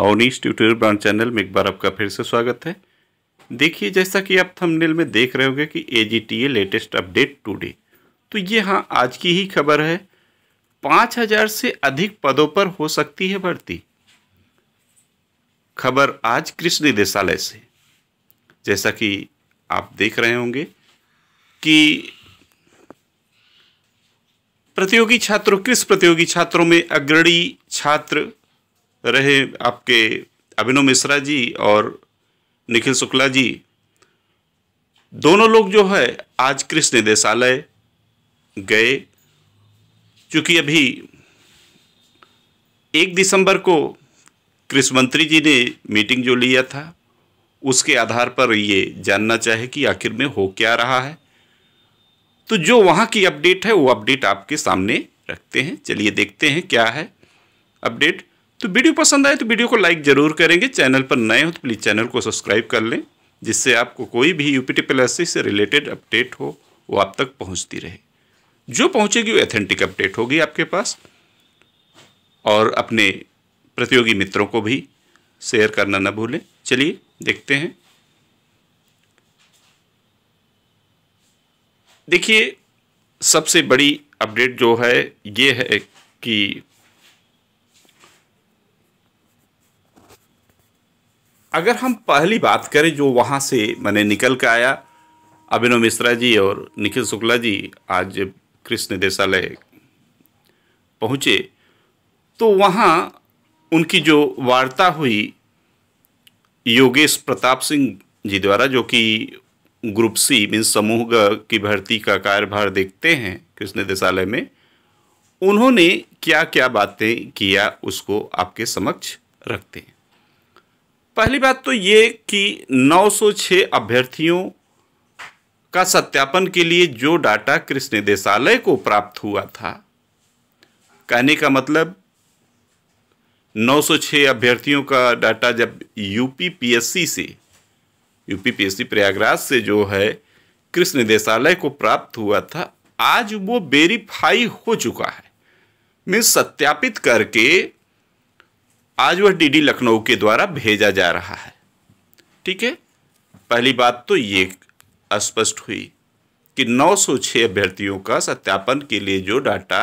Awanish tutorial brand channel में एक बार आपका फिर से स्वागत है देखिए जैसा कि आप थंबनेल में देख रहे होंगे कि A G T A latest update today तो ये हाँ आज की ही खबर है पाँच हजार से अधिक पदों पर हो सकती है भर्ती खबर आज कृष्ण निदेशालय से जैसा कि आप देख रहे होंगे कि प्रतियोगी छात्रों किस प्रतियोगी छात्रों में अग्रणी छात्र रहे आपके अभिनव मिश्रा जी और निखिल शुक्ला जी दोनों लोग जो है आज कृष्ण निदेशालय गए क्योंकि अभी एक दिसंबर को कृषि मंत्री जी ने मीटिंग जो लिया था उसके आधार पर ये जानना चाहे कि आखिर में हो क्या रहा है तो जो वहाँ की अपडेट है वो अपडेट आपके सामने रखते हैं चलिए देखते हैं क्या है अपडेट तो वीडियो पसंद आए तो वीडियो को लाइक ज़रूर करेंगे चैनल पर नए हो तो प्लीज़ चैनल को सब्सक्राइब कर लें जिससे आपको कोई भी यू पी से रिलेटेड अपडेट हो वो आप तक पहुँचती रहे जो पहुँचेगी वो एथेंटिक अपडेट होगी आपके पास और अपने प्रतियोगी मित्रों को भी शेयर करना ना भूलें चलिए देखते हैं देखिए सबसे बड़ी अपडेट जो है ये है कि अगर हम पहली बात करें जो वहाँ से मैंने निकल के आया अभिनव मिश्रा जी और निखिल शुक्ला जी आज कृष्ण निदेशालय पहुँचे तो वहाँ उनकी जो वार्ता हुई योगेश प्रताप सिंह जी द्वारा जो कि ग्रुप सी मीन समूह की भर्ती का कार्यभार देखते हैं कृष्ण निदेशालय में उन्होंने क्या क्या बातें किया उसको आपके समक्ष रखते हैं पहली बात तो ये कि 906 अभ्यर्थियों का सत्यापन के लिए जो डाटा कृष्ण निदेशालय को प्राप्त हुआ था कहने का मतलब 906 अभ्यर्थियों का डाटा जब यूपीपीएससी से यूपीपीएससी प्रयागराज से जो है कृष्ण निदेशालय को प्राप्त हुआ था आज वो वेरीफाई हो चुका है मीन सत्यापित करके आज वह डीडी लखनऊ के द्वारा भेजा जा रहा है ठीक है पहली बात तो ये स्पष्ट हुई कि 906 अभ्यर्थियों का सत्यापन के लिए जो डाटा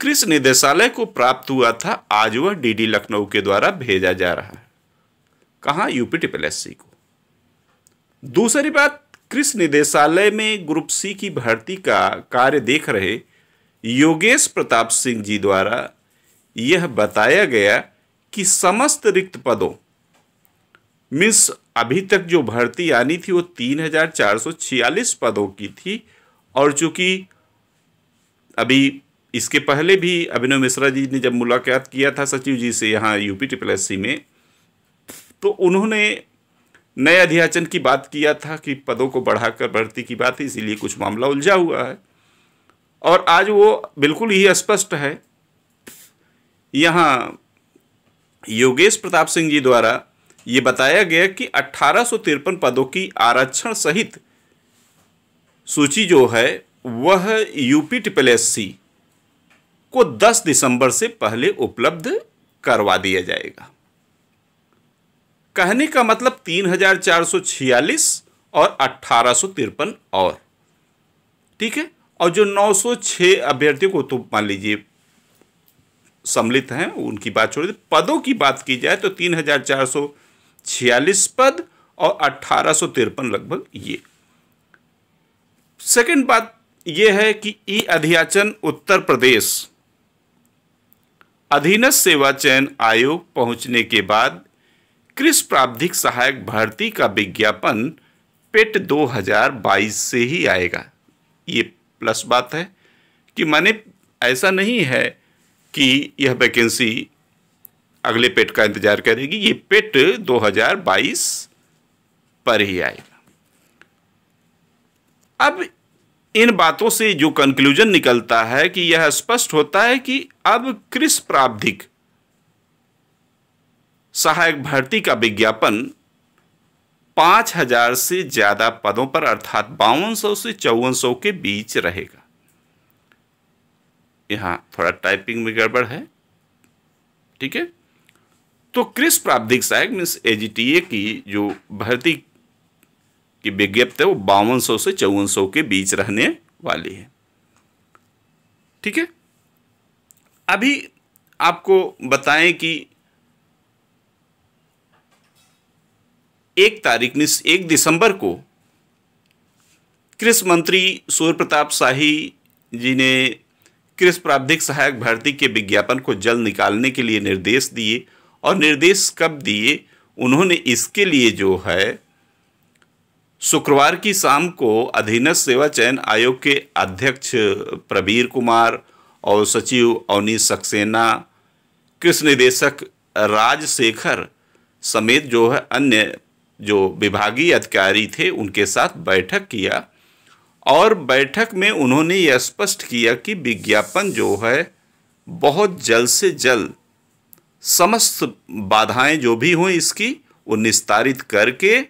कृषि निदेशालय को प्राप्त हुआ था आज वह डीडी लखनऊ के द्वारा भेजा जा रहा है कहाँ यूपी ट्रिपल एस को दूसरी बात कृषि निदेशालय में ग्रुप सी की भर्ती का कार्य देख रहे योगेश प्रताप सिंह जी द्वारा यह बताया गया कि समस्त रिक्त पदों मीन्स अभी तक जो भर्ती आनी थी वो तीन हजार चार सौ छियालीस पदों की थी और चूँकि अभी इसके पहले भी अभिनव मिश्रा जी ने जब मुलाकात किया था सचिव जी से यहाँ यूपी एस में तो उन्होंने नए अध्याचन की बात किया था कि पदों को बढ़ाकर भर्ती की बात है इसीलिए कुछ मामला उलझा हुआ है और आज वो बिल्कुल ही स्पष्ट है यहाँ योगेश प्रताप सिंह जी द्वारा ये बताया गया कि अठारह पदों की आरक्षण सहित सूची जो है वह यूपी ट्रिपल एस सी को 10 दिसंबर से पहले उपलब्ध करवा दिया जाएगा कहने का मतलब 3446 और अट्ठारह और ठीक है और जो 906 अभ्यर्थियों को तो मान लीजिए सम्मिलित हैं उनकी बात छोड़ दी पदों की बात की जाए तो तीन हजार चार सौ छियालीस पद और अट्ठारह तिरपन लगभग ये सेकंड बात यह है कि ई अध्याचन उत्तर प्रदेश अधीनस्थ सेवा चयन आयोग पहुंचने के बाद कृषि प्रावधिक सहायक भर्ती का विज्ञापन पेट 2022 से ही आएगा ये प्लस बात है कि मैंने ऐसा नहीं है कि यह वैकेंसी अगले पेट का इंतजार करेगी ये पेट 2022 पर ही आएगा अब इन बातों से जो कंक्लूजन निकलता है कि यह स्पष्ट होता है कि अब क्रिस प्राब्धिक सहायक भर्ती का विज्ञापन पांच हजार से ज़्यादा पदों पर अर्थात बावन सौ से चौवन सौ के बीच रहेगा यहाँ थोड़ा टाइपिंग में गड़बड़ है ठीक है तो क्रिस प्रावधिक सहायक मीन्स ए की जो भर्ती की विज्ञप्ति है वो बावन सौ से चौवन सौ के बीच रहने वाली है ठीक है अभी आपको बताएं कि एक तारीख मीन्स एक दिसंबर को कृषि मंत्री सूर्य प्रताप शाही जी ने कृषि प्राधिक सहायक भर्ती के विज्ञापन को जल्द निकालने के लिए निर्देश दिए और निर्देश कब दिए उन्होंने इसके लिए जो है शुक्रवार की शाम को अधीनस्थ सेवा चयन आयोग के अध्यक्ष प्रवीर कुमार और सचिव अवनी सक्सेना कृषि निदेशक राजशेखर समेत जो है अन्य जो विभागीय अधिकारी थे उनके साथ बैठक किया और बैठक में उन्होंने यह स्पष्ट किया कि विज्ञापन जो है बहुत जल्द से जल्द समस्त बाधाएं जो भी हों इसकी वो निस्तारित करके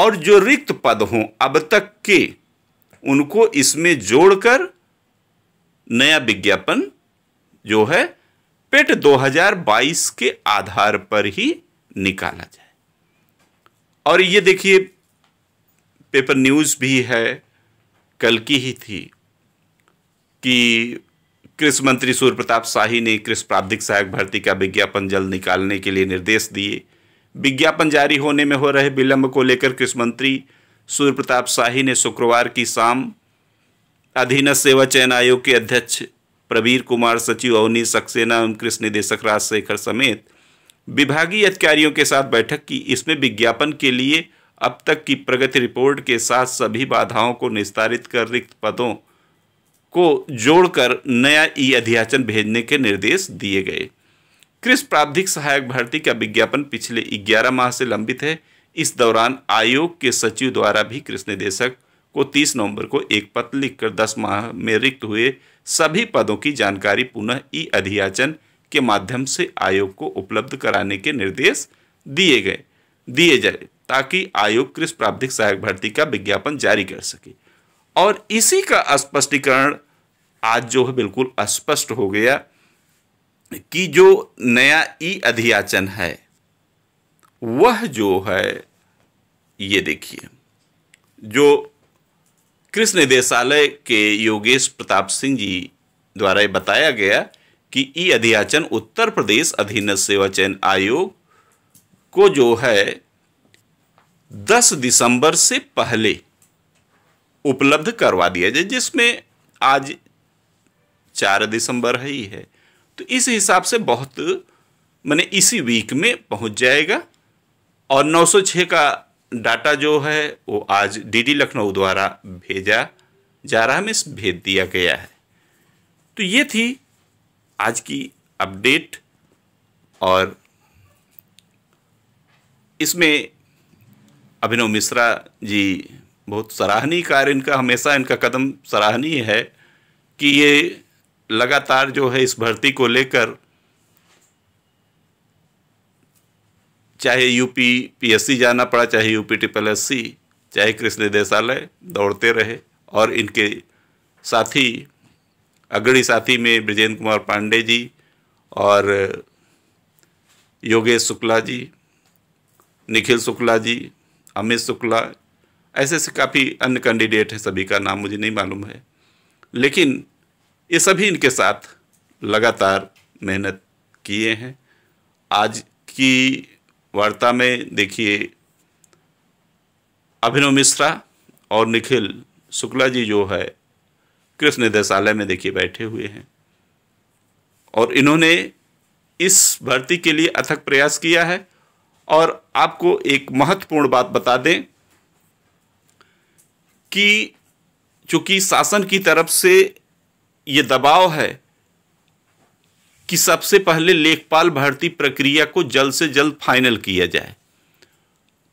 और जो रिक्त पद हों अब तक के उनको इसमें जोड़कर नया विज्ञापन जो है पेट 2022 के आधार पर ही निकाला जाए और ये देखिए पेपर न्यूज़ भी है कल की ही थी कि कृषि मंत्री सूर्य प्रताप शाही ने कृषि प्राधिक सहायक भर्ती का विज्ञापन जल्द निकालने के लिए निर्देश दिए विज्ञापन जारी होने में हो रहे विलंब को लेकर कृषि मंत्री सूर्य प्रताप शाही ने शुक्रवार की शाम अधीन सेवा चयन आयोग के अध्यक्ष प्रवीर कुमार सचिव अवनी सक्सेना एवं कृषि निदेशक राजशेखर समेत विभागीय अधिकारियों के साथ बैठक की इसमें विज्ञापन के लिए अब तक की प्रगति रिपोर्ट के साथ सभी बाधाओं को निस्तारित कर रिक्त पदों को जोड़कर नया ई अध्याचन भेजने के निर्देश दिए गए कृषि प्रावधिक सहायक भर्ती का विज्ञापन पिछले 11 माह से लंबित है इस दौरान आयोग के सचिव द्वारा भी कृषि निदेशक को 30 नवंबर को एक पत्र लिखकर 10 माह में रिक्त हुए सभी पदों की जानकारी पुनः ई अधियाचन के माध्यम से आयोग को उपलब्ध कराने के निर्देश दिए गए दिए जाए ताकि आयोग कृषि प्राप्तिक सहायक भर्ती का विज्ञापन जारी कर सके और इसी का स्पष्टीकरण आज जो है बिल्कुल स्पष्ट हो गया कि जो नया ई अधियाचन है वह जो है ये देखिए जो कृषि निदेशालय के योगेश प्रताप सिंह जी द्वारा बताया गया कि ई अधियाचन उत्तर प्रदेश अधीन सेवा चयन आयोग को जो है 10 दिसंबर से पहले उपलब्ध करवा दिया जाए जिसमें आज चार दिसंबर ही है तो इस हिसाब से बहुत मैंने इसी वीक में पहुंच जाएगा और 906 का डाटा जो है वो आज डीडी लखनऊ द्वारा भेजा जा रहा है भेज दिया गया है तो ये थी आज की अपडेट और इसमें अभिनव मिश्रा जी बहुत सराहनीय कार्य इनका हमेशा इनका कदम सराहनीय है कि ये लगातार जो है इस भर्ती को लेकर चाहे यूपी पीएससी जाना पड़ा चाहे यूपी ट्रिपल एस सी चाहे कृष्ण निदेशालय दौड़ते रहे और इनके साथी अग्रणी साथी में ब्रजेंद्र कुमार पांडे जी और योगेश शुक्ला जी निखिल शुक्ला जी अमित शुक्ला ऐसे ऐसे काफ़ी अन्य कैंडिडेट हैं सभी का नाम मुझे नहीं मालूम है लेकिन ये सभी इनके साथ लगातार मेहनत किए हैं आज की वार्ता में देखिए अभिनव मिश्रा और निखिल शुक्ला जी जो है कृष्ण निदेशालय में देखिए बैठे हुए हैं और इन्होंने इस भर्ती के लिए अथक प्रयास किया है और आपको एक महत्वपूर्ण बात बता दें कि चूंकि शासन की तरफ से ये दबाव है कि सबसे पहले लेखपाल भर्ती प्रक्रिया को जल्द से जल्द फाइनल किया जाए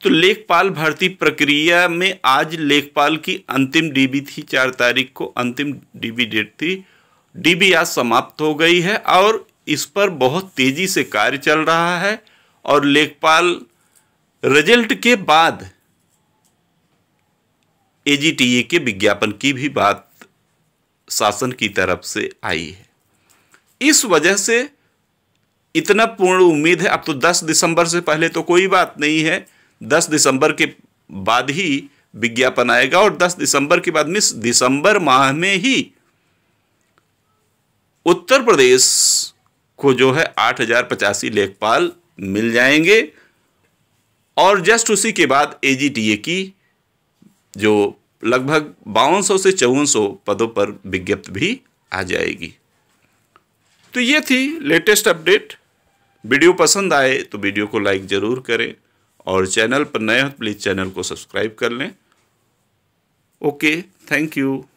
तो लेखपाल भर्ती प्रक्रिया में आज लेखपाल की अंतिम डीबी थी चार तारीख को अंतिम डीबी डेट थी डीबी आज समाप्त हो गई है और इस पर बहुत तेज़ी से कार्य चल रहा है और लेखपाल रिजल्ट के बाद एजीटीए के विज्ञापन की भी बात शासन की तरफ से आई है इस वजह से इतना पूर्ण उम्मीद है अब तो 10 दिसंबर से पहले तो कोई बात नहीं है 10 दिसंबर के बाद ही विज्ञापन आएगा और 10 दिसंबर के बाद मिस दिसंबर माह में ही उत्तर प्रदेश को जो है आठ हजार पचासी लेखपाल मिल जाएंगे और जस्ट उसी के बाद ए की जो लगभग बावन से चौवन पदों पर विज्ञप्ति भी आ जाएगी तो ये थी लेटेस्ट अपडेट वीडियो पसंद आए तो वीडियो को लाइक ज़रूर करें और चैनल पर नए हो प्लीज़ तो चैनल को सब्सक्राइब कर लें ओके थैंक यू